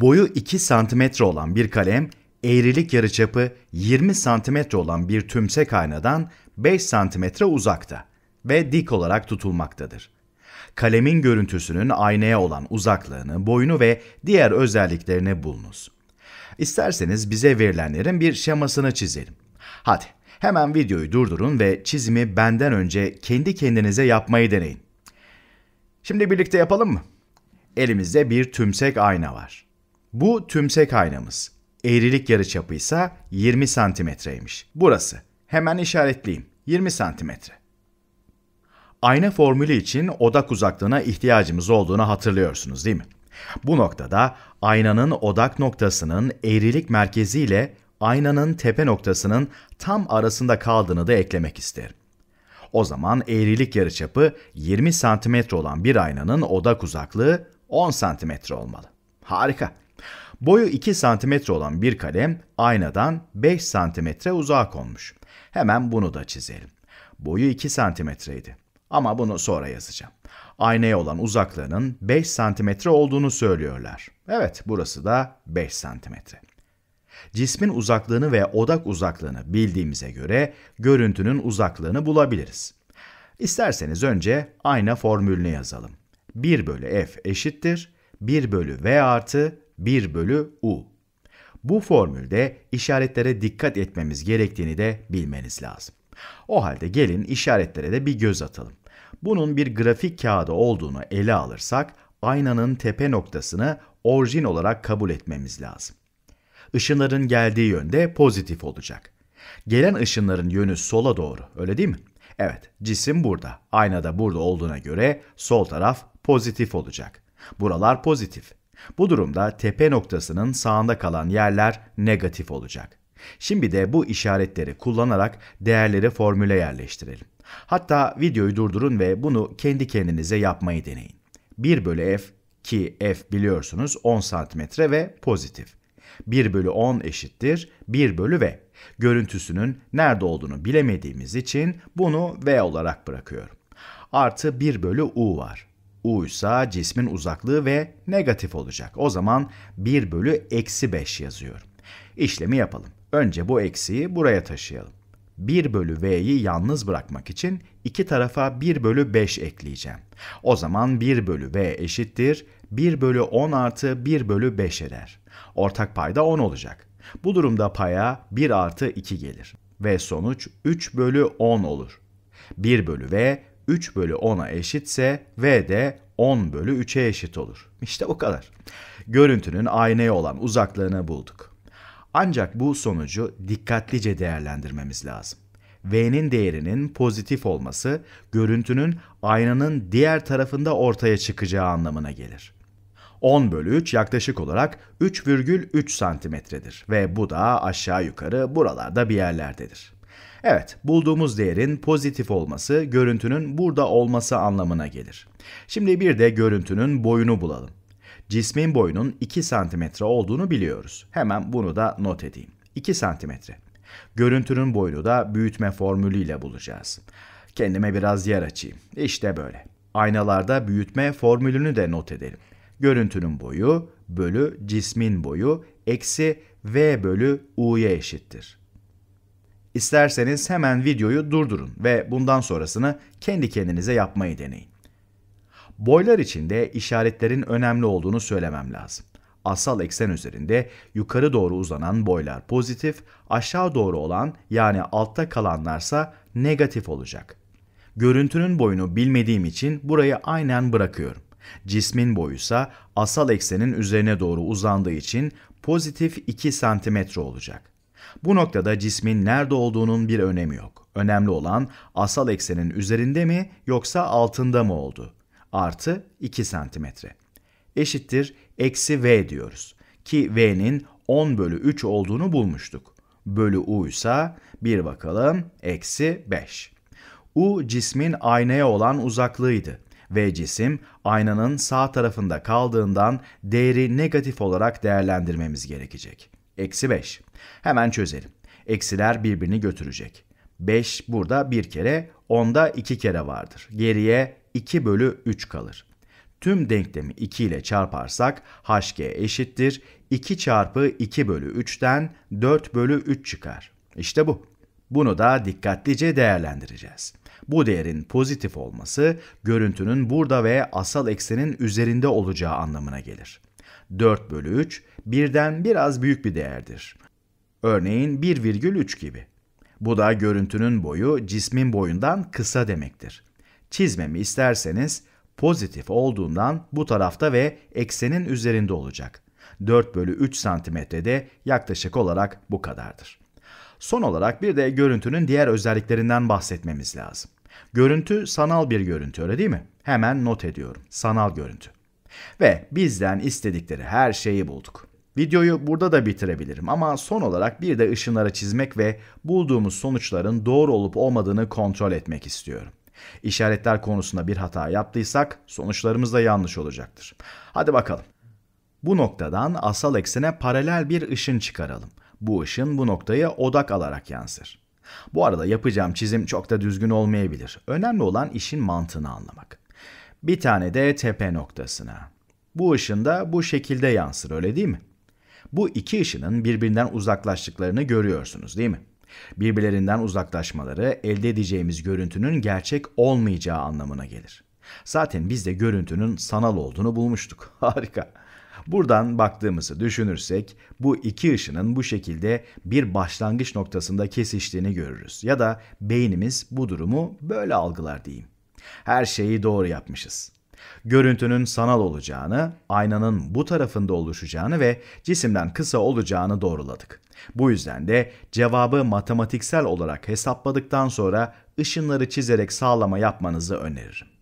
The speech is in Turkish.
boyu 2 santimetre olan bir kalem, eğrilik yarıçapı 20 santimetre olan bir tümsek aynadan 5 santimetre uzakta ve dik olarak tutulmaktadır. Kalemin görüntüsünün aynaya olan uzaklığını, boyunu ve diğer özelliklerini bulunuz. İsterseniz bize verilenlerin bir şemasını çizelim. Hadi hemen videoyu durdurun ve çizimi benden önce kendi kendinize yapmayı deneyin. Şimdi birlikte yapalım mı? Elimizde bir tümsek ayna var. Bu tümsek aynamız. Eğrilik yarıçapı ise 20 santimetreymiş. Burası. Hemen işaretleyeyim. 20 santimetre. Ayna formülü için odak uzaklığına ihtiyacımız olduğunu hatırlıyorsunuz değil mi? Bu noktada aynanın odak noktasının eğrilik merkezi ile aynanın tepe noktasının tam arasında kaldığını da eklemek isterim. O zaman eğrilik yarıçapı 20 santimetre olan bir aynanın odak uzaklığı 10 santimetre olmalı. Harika. Boyu 2 cm olan bir kalem aynadan 5 cm uzağa konmuş. Hemen bunu da çizelim. Boyu 2 cm'ydi ama bunu sonra yazacağım. Aynaya olan uzaklığının 5 cm olduğunu söylüyorlar. Evet burası da 5 cm. Cismin uzaklığını ve odak uzaklığını bildiğimize göre görüntünün uzaklığını bulabiliriz. İsterseniz önce ayna formülünü yazalım. 1 bölü f eşittir 1 bölü v artı 1 bölü U. Bu formülde işaretlere dikkat etmemiz gerektiğini de bilmeniz lazım. O halde gelin işaretlere de bir göz atalım. Bunun bir grafik kağıdı olduğunu ele alırsak aynanın tepe noktasını orijin olarak kabul etmemiz lazım. Işınların geldiği yönde pozitif olacak. Gelen ışınların yönü sola doğru, öyle değil mi? Evet, cisim burada. Aynada burada olduğuna göre sol taraf pozitif olacak. Buralar pozitif. Bu durumda tepe noktasının sağında kalan yerler negatif olacak. Şimdi de bu işaretleri kullanarak değerleri formüle yerleştirelim. Hatta videoyu durdurun ve bunu kendi kendinize yapmayı deneyin. 1 bölü f ki f biliyorsunuz 10 cm ve pozitif. 1 bölü 10 eşittir 1 bölü v. Görüntüsünün nerede olduğunu bilemediğimiz için bunu v olarak bırakıyorum. Artı 1 bölü u var. U ise cismin uzaklığı ve negatif olacak. O zaman 1 bölü eksi 5 yazıyorum. İşlemi yapalım. Önce bu eksiyi buraya taşıyalım. 1 bölü v'yi yalnız bırakmak için iki tarafa 1 bölü 5 ekleyeceğim. O zaman 1 bölü v eşittir 1 bölü 10 artı 1 bölü 5 eder. Ortak payda 10 olacak. Bu durumda paya 1 artı 2 gelir ve sonuç 3 bölü 10 olur. 1 bölü v 3 bölü 10'a eşitse V de 10 bölü 3'e eşit olur. İşte bu kadar. Görüntünün aynaya olan uzaklığını bulduk. Ancak bu sonucu dikkatlice değerlendirmemiz lazım. V'nin değerinin pozitif olması görüntünün aynanın diğer tarafında ortaya çıkacağı anlamına gelir. 10 bölü 3 yaklaşık olarak 3,3 santimetredir ve bu da aşağı yukarı buralarda bir yerlerdedir. Evet, bulduğumuz değerin pozitif olması görüntünün burada olması anlamına gelir. Şimdi bir de görüntünün boyunu bulalım. Cismin boyunun 2 cm olduğunu biliyoruz. Hemen bunu da not edeyim. 2 cm. Görüntünün boyunu da büyütme formülü ile bulacağız. Kendime biraz yer açayım. İşte böyle. Aynalarda büyütme formülünü de not edelim. Görüntünün boyu bölü cismin boyu eksi v bölü u'ya eşittir. İsterseniz hemen videoyu durdurun ve bundan sonrasını kendi kendinize yapmayı deneyin. Boylar içinde işaretlerin önemli olduğunu söylemem lazım. Asal eksen üzerinde yukarı doğru uzanan boylar pozitif, aşağı doğru olan yani altta kalanlarsa negatif olacak. Görüntünün boyunu bilmediğim için burayı aynen bırakıyorum. Cismin boyu ise asal eksenin üzerine doğru uzandığı için pozitif 2 cm olacak. Bu noktada cismin nerede olduğunun bir önemi yok. Önemli olan asal eksenin üzerinde mi yoksa altında mı oldu? Artı 2 santimetre. Eşittir eksi v diyoruz. Ki v'nin 10 bölü 3 olduğunu bulmuştuk. Bölü u ise bir bakalım eksi 5. U cismin aynaya olan uzaklığıydı ve cisim aynanın sağ tarafında kaldığından değeri negatif olarak değerlendirmemiz gerekecek. Eksi 5. Hemen çözelim. Eksiler birbirini götürecek. 5 burada bir kere, 10'da 2 kere vardır. Geriye 2 bölü 3 kalır. Tüm denklemi 2 ile çarparsak hg eşittir. 2 çarpı 2 bölü 3'ten 4 bölü 3 çıkar. İşte bu. Bunu da dikkatlice değerlendireceğiz. Bu değerin pozitif olması görüntünün burada ve asal eksenin üzerinde olacağı anlamına gelir. 4 bölü 3 birden biraz büyük bir değerdir. Örneğin 1,3 gibi. Bu da görüntünün boyu cismin boyundan kısa demektir. Çizmemi isterseniz pozitif olduğundan bu tarafta ve eksenin üzerinde olacak. 4 bölü 3 santimetrede yaklaşık olarak bu kadardır. Son olarak bir de görüntünün diğer özelliklerinden bahsetmemiz lazım. Görüntü sanal bir görüntü öyle değil mi? Hemen not ediyorum. Sanal görüntü. Ve bizden istedikleri her şeyi bulduk. Videoyu burada da bitirebilirim ama son olarak bir de ışınlara çizmek ve bulduğumuz sonuçların doğru olup olmadığını kontrol etmek istiyorum. İşaretler konusunda bir hata yaptıysak sonuçlarımız da yanlış olacaktır. Hadi bakalım. Bu noktadan asal eksene paralel bir ışın çıkaralım. Bu ışın bu noktaya odak alarak yansır. Bu arada yapacağım çizim çok da düzgün olmayabilir. Önemli olan işin mantığını anlamak bir tane de tepe noktasına. Bu ışın da bu şekilde yansır öyle değil mi? Bu iki ışının birbirinden uzaklaştıklarını görüyorsunuz değil mi? Birbirlerinden uzaklaşmaları elde edeceğimiz görüntünün gerçek olmayacağı anlamına gelir. Zaten biz de görüntünün sanal olduğunu bulmuştuk. Harika. Buradan baktığımızı düşünürsek bu iki ışının bu şekilde bir başlangıç noktasında kesiştiğini görürüz. Ya da beynimiz bu durumu böyle algılar diyeyim. Her şeyi doğru yapmışız. Görüntünün sanal olacağını, aynanın bu tarafında oluşacağını ve cisimden kısa olacağını doğruladık. Bu yüzden de cevabı matematiksel olarak hesapladıktan sonra ışınları çizerek sağlama yapmanızı öneririm.